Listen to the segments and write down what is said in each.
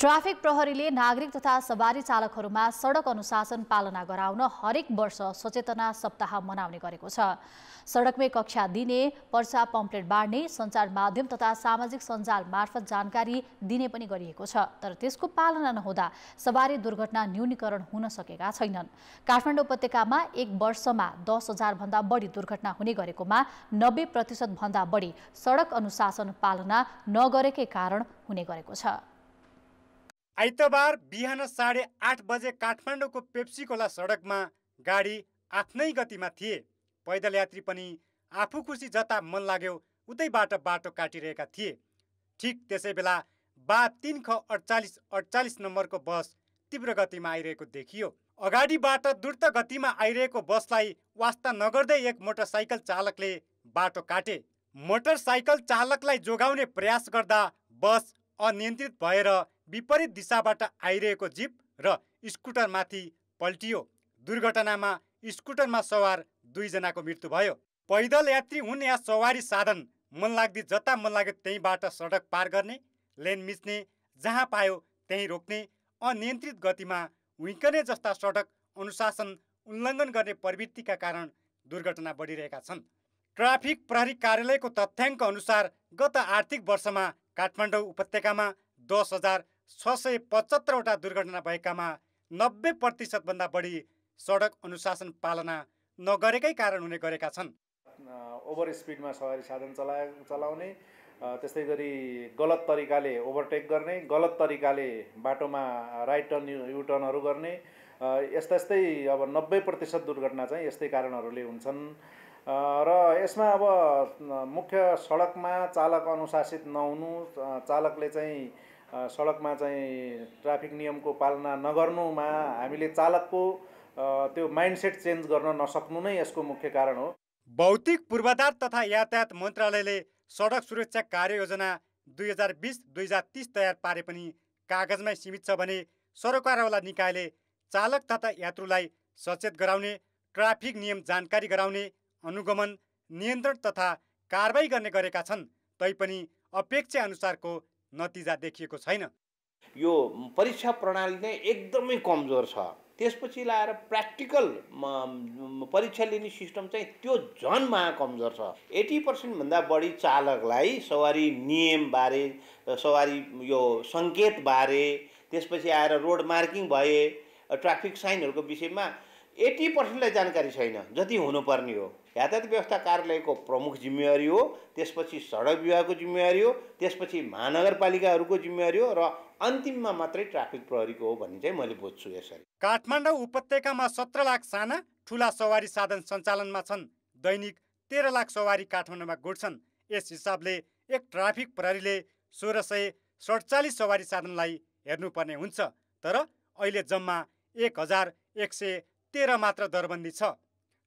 traffic प्रहरीले नागरिक तथा सवारी चालकहरूमा सडक अनुशासन पालना गराउन हरेक वर्ष सचेतना सप्ताह मनाउने गरेको छ सडकमै कक्षा दिने पर्चा पम्पलेट बाँड्ने सञ्चार माध्यम तथा सामाजिक सञ्जाल मार्फत जानकारी दिने पनि गरिएको छ तर त्यसको पालना नहुँदा सवारी दुर्घटना न्यूनीकरण हुन सकेका छैनन् काठमाडौँ उपत्यकामा एक वर्षमा दस हजारभन्दा बढी दुर्घटना हुने गरेकोमा नब्बे प्रतिशतभन्दा बढी सडक अनुशासन पालना नगरेकै कारण हुने गरेको छ आइतबार बिहान साढे आठ बजे काठमाडौँको पेप्सीकोला सडकमा गाडी आफ्नै गतिमा थिए पैदल यात्री पनि आफू खुसी जता मन लाग्यो उतैबाट बाटो काटिरहेका थिए ठिक त्यसै बेला बा तिन ख अडचालिस अडचालिस नम्बरको बस तीव्र गतिमा आइरहेको देखियो अगाडिबाट द्रुत गतिमा आइरहेको बसलाई वास्ता नगर्दै एक मोटरसाइकल चालकले बाटो काटे मोटरसाइकल चालकलाई जोगाउने प्रयास गर्दा बस अनियन्त्रित भएर विपरीत दिशाबाट आइरहेको जिप र स्कुटरमाथि पल्टियो दुर्घटनामा स्कुटरमा सवार दुईजनाको मृत्यु भयो पैदल यात्री हुन् या सवारी साधन मन लाग्दी जता मन लाग्यो त्यहीँबाट सडक पार गर्ने लेन मिच्ने जहाँ पायो त्यहीँ रोक्ने अनियन्त्रित गतिमा हुइकने जस्ता सडक अनुशासन उल्लङ्घन गर्ने प्रवृत्तिका कारण दुर्घटना बढिरहेका छन् ट्राफिक प्रहरी कार्यालयको तथ्याङ्क अनुसार गत आर्थिक वर्षमा काठमाडौँ उपत्यकामा दस हजार छ सय पचहत्तरवटा दुर्घटना भएकामा नब्बे प्रतिशतभन्दा बढी सडक अनुशासन पालना नगरेकै कारण हुने गरेका छन् ओभर स्पिडमा सवारी साधन चला चलाउने त्यस्तै गरी गलत तरिकाले ओभरटेक गर्ने गलत तरिकाले बाटोमा राइट टर्न यु टर्नहरू गर्ने यस्ता यस्तै अब नब्बे प्रतिशत दुर्घटना चाहिँ यस्तै कारणहरूले हुन्छन् र यसमा अब मुख्य सडकमा चालक अनुशासित नहुनु चालकले चाहिँ सडकमा चाहिँ ट्राफिक नियमको पालना नगर्नुमा हामीले चालकको त्यो माइन्डसेट चेन्ज गर्न नसक्नु नै यसको मुख्य कारण हो भौतिक पूर्वाधार तथा यातायात मन्त्रालयले सडक सुरक्षा कार्ययोजना दुई हजार बिस दुई हजार तिस तयार पारे पनि कागजमै सीमित छ भने सरकारवाला निकायले चालक तथा यात्रुलाई सचेत गराउने ट्राफिक नियम जानकारी गराउने अनुगमन नियन्त्रण तथा कारवाही गर्ने गरेका छन् तैपनि अनुसारको नतिजा देखिएको छैन यो परीक्षा प्रणाली नै एकदमै कमजोर छ त्यसपछि लाएर प्र्याक्टिकल परीक्षा लिने सिस्टम चाहिँ त्यो झन् महा कमजोर छ एट्टी पर्सेन्टभन्दा बढी चालकलाई सवारी नियमबारे सवारी यो सङ्केतबारे त्यसपछि आएर रोड मार्किङ भए ट्राफिक साइनहरूको विषयमा एट्टी पर्सेन्टलाई जानकारी छैन जति हुनुपर्ने हो यातायात व्यवस्था कार्यालयको प्रमुख जिम्मेवारी हो त्यसपछि सडक विभागको जिम्मेवारी हो त्यसपछि महानगरपालिकाहरूको जिम्मेवारी हो र अन्तिममा मात्रै ट्राफिक प्रहरीको हो भन्ने चाहिँ मैले बुझ्छु यसरी काठमाडौँ उपत्यकामा सत्र लाख साना ठुला सवारी साधन सञ्चालनमा छन् दैनिक तेह्र लाख सवारी काठमाडौँमा गुड्छन् यस हिसाबले एक ट्राफिक प्रहरीले सोह्र सय सडचालिस सवारी साधनलाई हेर्नुपर्ने हुन्छ तर अहिले जम्मा एक हजार एक सय तेह्र मात्र दरबन्दी छ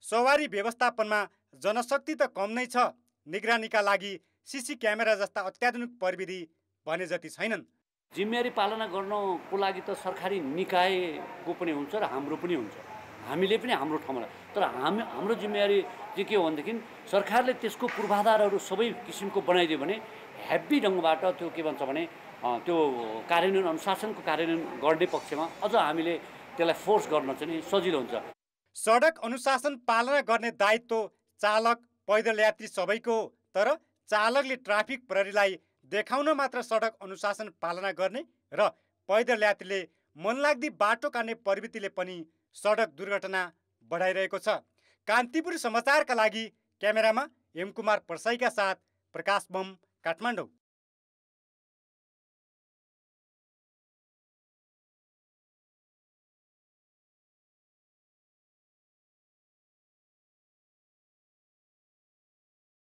सवारी व्यवस्थापनमा जनशक्ति त कम नै छ निगरानीका लागि सिसी क्यामेरा जस्ता अत्याधुनिक प्रविधि भने जति छैनन् जिम्मेवारी पालना गर्नको लागि त सरकारी निकायको पनि हुन्छ र हाम्रो पनि हुन्छ हामीले पनि हाम्रो ठाउँमा तर हामी हाम्रो जिम्मेवारी चाहिँ के हो भनेदेखि सरकारले त्यसको पूर्वाधारहरू सबै किसिमको बनाइदियो भने ह्याप्पी ढङ्गबाट त्यो के भन्छ भने त्यो कार्यान्वयन अनुशासनको कार्यान्वयन गर्ने पक्षमा अझ हामीले त्यसलाई फोर्स गर्न चाहिँ सजिलो हुन्छ सडक अनुशासन पालना गर्ने दायित्व चालक पैदल यात्री सबैको तर चालकले ट्राफिक प्रहरीलाई देखाउन मात्र सडक अनुशासन पालना गर्ने र पैदल यात्रीले मनलाग्दी बाटो काट्ने प्रवृत्तिले पनि सडक दुर्घटना बढाइरहेको छ कान्तिपुर समाचारका लागि क्यामेरामा हेमकुमार परसाईका साथ प्रकाश बम काठमाडौँ